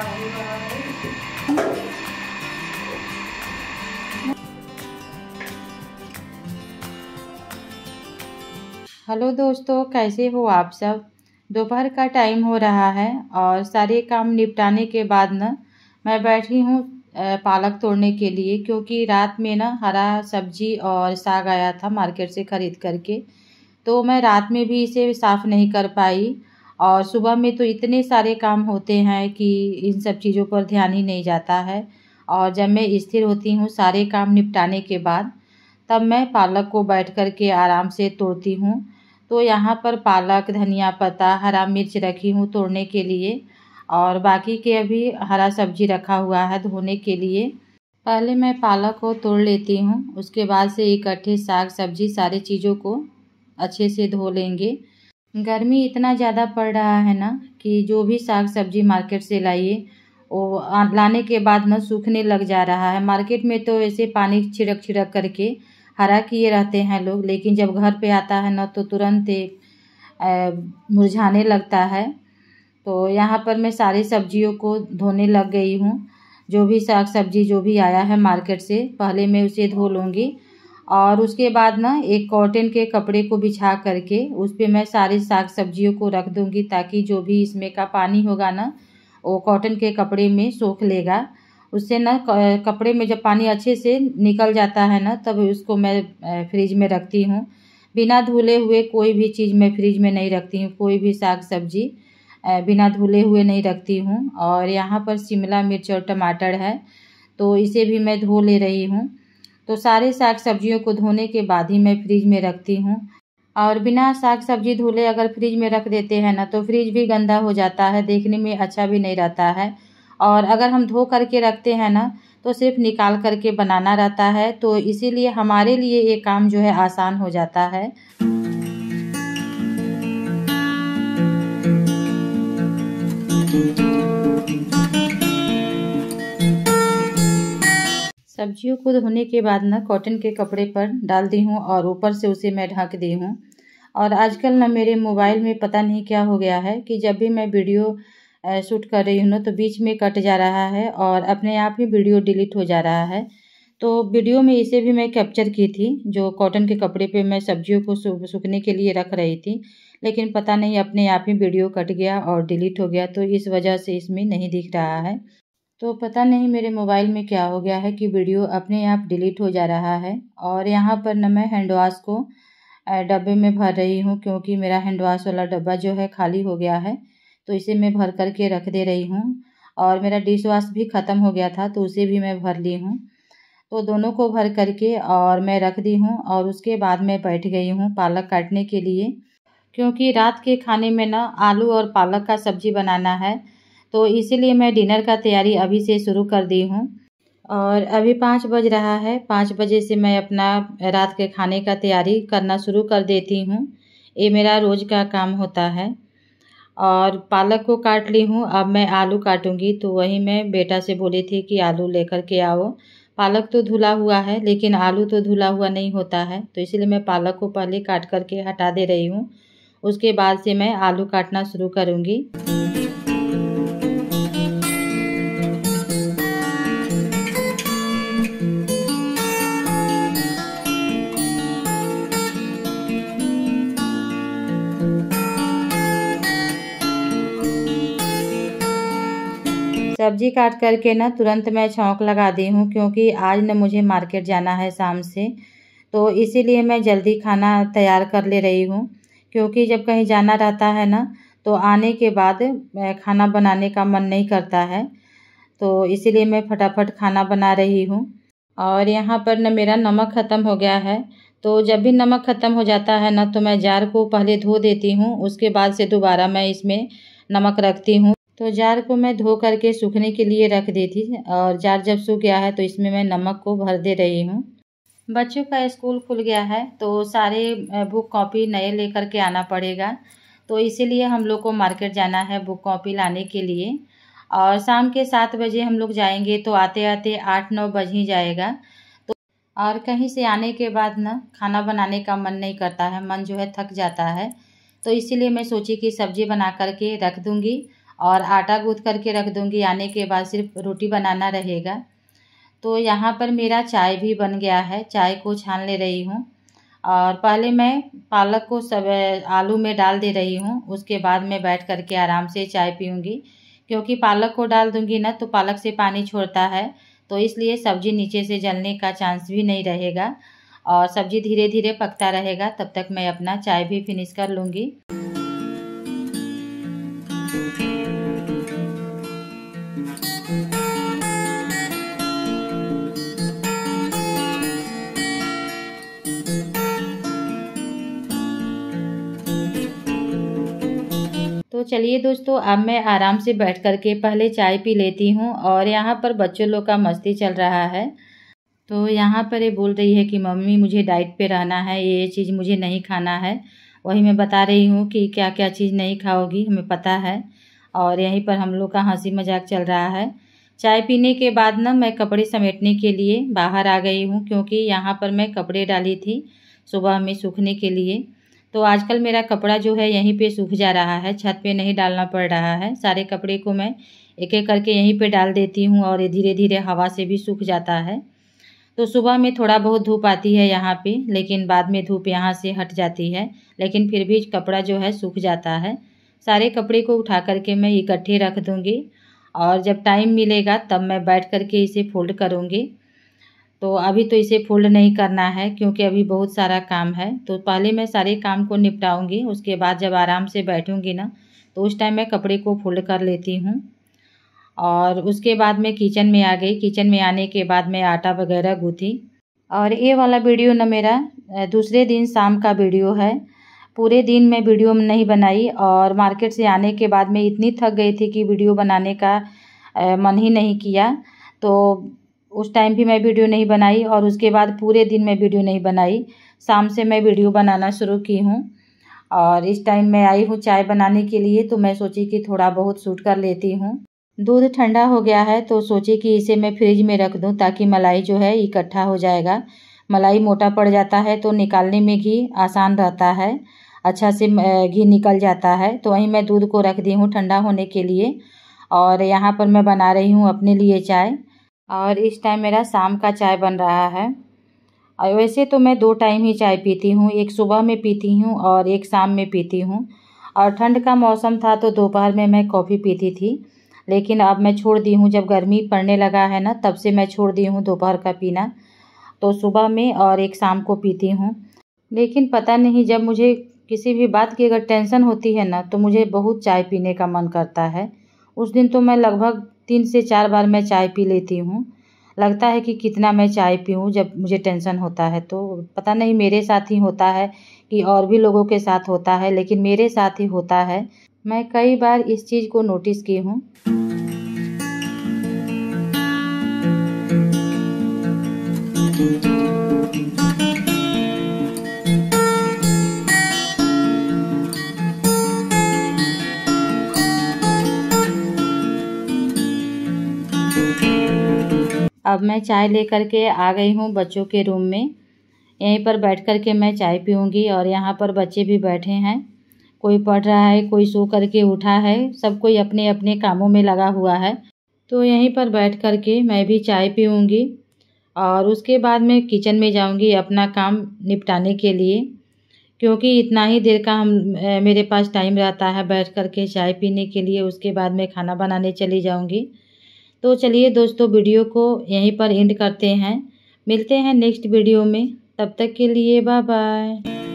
hello दोस्तों कैसे हो आप सब दोपहर का टाइम हो रहा है और सारे काम निपटाने के बाद न मैं बैठी हूँ पालक तोड़ने के लिए क्योंकि रात में ना हरा सब्जी और साग आया था मार्केट से ख़रीद करके तो मैं रात में भी इसे साफ़ नहीं कर पाई और सुबह में तो इतने सारे काम होते हैं कि इन सब चीज़ों पर ध्यान ही नहीं जाता है और जब मैं स्थिर होती हूँ सारे काम निपटाने के बाद तब मैं पालक को बैठ कर के आराम से तोड़ती हूँ तो यहाँ पर पालक धनिया पत्ता हरा मिर्च रखी हूँ तोड़ने के लिए और बाकी के अभी हरा सब्जी रखा हुआ है धोने के लिए पहले मैं पालक को तोड़ लेती हूँ उसके बाद से इकट्ठे साग सब्जी सारे चीज़ों को अच्छे से धो लेंगे गर्मी इतना ज़्यादा पड़ रहा है ना कि जो भी साग सब्जी मार्केट से लाइए वो लाने के बाद ना सूखने लग जा रहा है मार्केट में तो ऐसे पानी छिड़क छिड़क करके हरा किए रहते हैं लोग लेकिन जब घर पे आता है ना तो तुरंत मुरझाने लगता है तो यहाँ पर मैं सारी सब्जियों को धोने लग गई हूँ जो भी साग सब्जी जो भी आया है मार्केट से पहले मैं उसे धो लूँगी और उसके बाद ना एक कॉटन के कपड़े को बिछा करके उस पर मैं सारी साग सब्जियों को रख दूँगी ताकि जो भी इसमें का पानी होगा ना वो कॉटन के कपड़े में सोख लेगा उससे ना कपड़े में जब पानी अच्छे से निकल जाता है ना तब उसको मैं फ्रिज में रखती हूँ बिना धुले हुए कोई भी चीज़ मैं फ्रिज में नहीं रखती हूँ कोई भी साग सब्जी बिना धुले हुए नहीं रखती हूँ और यहाँ पर शिमला मिर्च और टमाटर है तो इसे भी मैं धो ले रही हूँ तो सारे साग सब्जियों को धोने के बाद ही मैं फ्रिज में रखती हूँ और बिना साग सब्जी धुले अगर फ्रिज में रख देते हैं ना तो फ्रिज भी गंदा हो जाता है देखने में अच्छा भी नहीं रहता है और अगर हम धो करके रखते हैं ना तो सिर्फ निकाल करके बनाना रहता है तो इसीलिए हमारे लिए ये काम जो है आसान हो जाता है सब्जियों को धोने के बाद ना कॉटन के कपड़े पर डाल दी हूँ और ऊपर से उसे मैं ढक दी हूँ और आजकल ना मेरे मोबाइल में पता नहीं क्या हो गया है कि जब भी मैं वीडियो शूट कर रही हूँ ना तो बीच में कट जा रहा है और अपने आप ही वीडियो डिलीट हो जा रहा है तो वीडियो में इसे भी मैं कैप्चर की थी जो कॉटन के कपड़े पे मैं सब्जियों को सूखने के लिए रख रही थी लेकिन पता नहीं अपने आप ही वीडियो कट गया और डिलीट हो गया तो इस वजह से इसमें नहीं दिख रहा है तो पता नहीं मेरे मोबाइल में क्या हो गया है कि वीडियो अपने आप डिलीट हो जा रहा है और यहाँ पर न मैं हैंड वॉश को डब्बे में भर रही हूँ क्योंकि मेरा हैंड वॉश वाला डब्बा जो है खाली हो गया है तो इसे मैं भर कर के रख दे रही हूँ और मेरा डिश वॉश भी ख़त्म हो गया था तो उसे भी मैं भर ली हूँ तो दोनों को भर करके और मैं रख दी हूँ और उसके बाद मैं बैठ गई हूँ पालक काटने के लिए क्योंकि रात के खाने में ना आलू और पालक का सब्जी बनाना है तो इसीलिए मैं डिनर का तैयारी अभी से शुरू कर दी हूँ और अभी पाँच बज रहा है पाँच बजे से मैं अपना रात के खाने का तैयारी करना शुरू कर देती हूँ ये मेरा रोज़ का काम होता है और पालक को काट ली हूँ अब मैं आलू काटूँगी तो वही मैं बेटा से बोली थी कि आलू लेकर के आओ पालक तो धुला हुआ है लेकिन आलू तो धुला हुआ नहीं होता है तो इसलिए मैं पालक को पहले काट करके हटा दे रही हूँ उसके बाद से मैं आलू काटना शुरू करूँगी सब्जी काट करके ना तुरंत मैं छौंक लगा दी हूँ क्योंकि आज ना मुझे मार्केट जाना है शाम से तो इसीलिए मैं जल्दी खाना तैयार कर ले रही हूँ क्योंकि जब कहीं जाना रहता है ना तो आने के बाद खाना बनाने का मन नहीं करता है तो इसीलिए मैं फटाफट खाना बना रही हूँ और यहाँ पर ना मेरा नमक ख़त्म हो गया है तो जब भी नमक ख़त्म हो जाता है ना तो मैं जार को पहले धो देती हूँ उसके बाद से दोबारा मैं इसमें नमक रखती हूँ तो जार को मैं धो करके सूखने के लिए रख दी थी और जार जब सूख गया है तो इसमें मैं नमक को भर दे रही हूँ बच्चों का स्कूल खुल गया है तो सारे बुक कॉपी नए लेकर के आना पड़ेगा तो इसीलिए हम लोग को मार्केट जाना है बुक कॉपी लाने के लिए और शाम के सात बजे हम लोग जाएंगे तो आते आते आठ नौ बज ही जाएगा तो और कहीं से आने के बाद ना खाना बनाने का मन नहीं करता है मन जो है थक जाता है तो इसीलिए मैं सोची कि सब्ज़ी बना करके रख दूँगी और आटा गूँथ करके रख दूँगी आने के बाद सिर्फ रोटी बनाना रहेगा तो यहाँ पर मेरा चाय भी बन गया है चाय को छान ले रही हूँ और पहले मैं पालक को सब आलू में डाल दे रही हूँ उसके बाद मैं बैठ करके आराम से चाय पीऊँगी क्योंकि पालक को डाल दूँगी ना तो पालक से पानी छोड़ता है तो इसलिए सब्ज़ी नीचे से जलने का चांस भी नहीं रहेगा और सब्ज़ी धीरे धीरे पकता रहेगा तब तक मैं अपना चाय भी फिनिश कर लूँगी चलिए दोस्तों अब मैं आराम से बैठ कर के पहले चाय पी लेती हूँ और यहाँ पर बच्चों लोग का मस्ती चल रहा है तो यहाँ पर ये बोल रही है कि मम्मी मुझे डाइट पे रहना है ये चीज़ मुझे नहीं खाना है वही मैं बता रही हूँ कि क्या क्या चीज़ नहीं खाओगी हमें पता है और यहीं पर हम लोग का हंसी मजाक चल रहा है चाय पीने के बाद ना मैं कपड़े समेटने के लिए बाहर आ गई हूँ क्योंकि यहाँ पर मैं कपड़े डाली थी सुबह में सूखने के लिए तो आजकल मेरा कपड़ा जो है यहीं पे सूख जा रहा है छत पे नहीं डालना पड़ रहा है सारे कपड़े को मैं एक एक करके यहीं पे डाल देती हूँ और धीरे धीरे हवा से भी सूख जाता है तो सुबह में थोड़ा बहुत धूप आती है यहाँ पे लेकिन बाद में धूप यहाँ से हट जाती है लेकिन फिर भी कपड़ा जो है सूख जाता है सारे कपड़े को उठा करके मैं इकट्ठे रख दूँगी और जब टाइम मिलेगा तब मैं बैठ करके इसे फोल्ड करूँगी तो अभी तो इसे फोल्ड नहीं करना है क्योंकि अभी बहुत सारा काम है तो पहले मैं सारे काम को निपटाऊंगी उसके बाद जब आराम से बैठूंगी ना तो उस टाइम मैं कपड़े को फोल्ड कर लेती हूँ और उसके बाद मैं किचन में आ गई किचन में आने के बाद मैं आटा वगैरह गूँथी और ये वाला वीडियो ना मेरा दूसरे दिन शाम का वीडियो है पूरे दिन मैं वीडियो नहीं बनाई और मार्केट से आने के बाद मैं इतनी थक गई थी कि वीडियो बनाने का मन ही नहीं किया तो उस टाइम भी मैं वीडियो नहीं बनाई और उसके बाद पूरे दिन मैं वीडियो नहीं बनाई शाम से मैं वीडियो बनाना शुरू की हूँ और इस टाइम मैं आई हूँ चाय बनाने के लिए तो मैं सोची कि थोड़ा बहुत सूट कर लेती हूँ दूध ठंडा हो गया है तो सोची कि इसे मैं फ्रिज में रख दूँ ताकि मलाई जो है इकट्ठा हो जाएगा मलाई मोटा पड़ जाता है तो निकालने में घी आसान रहता है अच्छा से घी निकल जाता है तो वहीं मैं दूध को रख दी हूँ ठंडा होने के लिए और यहाँ पर मैं बना रही हूँ अपने लिए चाय और इस टाइम मेरा शाम का चाय बन रहा है और वैसे तो मैं दो टाइम ही चाय पीती हूँ एक सुबह में पीती हूँ और एक शाम में पीती हूँ और ठंड का मौसम था तो दोपहर में मैं कॉफ़ी पीती थी लेकिन अब मैं छोड़ दी हूँ जब गर्मी पड़ने लगा है ना तब से मैं छोड़ दी हूँ दोपहर का पीना तो सुबह में और एक शाम को पीती हूँ लेकिन पता नहीं जब मुझे किसी भी बात की अगर टेंशन होती है ना तो मुझे बहुत चाय पीने का मन करता है उस दिन तो मैं लगभग तीन से चार बार मैं चाय पी लेती हूँ लगता है कि कितना मैं चाय पीऊँ जब मुझे टेंशन होता है तो पता नहीं मेरे साथ ही होता है कि और भी लोगों के साथ होता है लेकिन मेरे साथ ही होता है मैं कई बार इस चीज़ को नोटिस की हूँ अब मैं चाय लेकर के आ गई हूँ बच्चों के रूम में यहीं पर बैठ कर के मैं चाय पीऊँगी और यहाँ पर बच्चे भी बैठे हैं कोई पढ़ रहा है कोई सो कर के उठा है सब कोई अपने अपने कामों में लगा हुआ है तो यहीं पर बैठ कर के मैं भी चाय पीऊँगी और उसके बाद मैं किचन में जाऊँगी अपना काम निपटाने के लिए क्योंकि इतना ही देर का हम मेरे पास टाइम रहता है बैठ कर के चाय पीने के लिए उसके बाद मैं खाना बनाने चली जाऊँगी तो चलिए दोस्तों वीडियो को यहीं पर एंड करते हैं मिलते हैं नेक्स्ट वीडियो में तब तक के लिए बाय बाय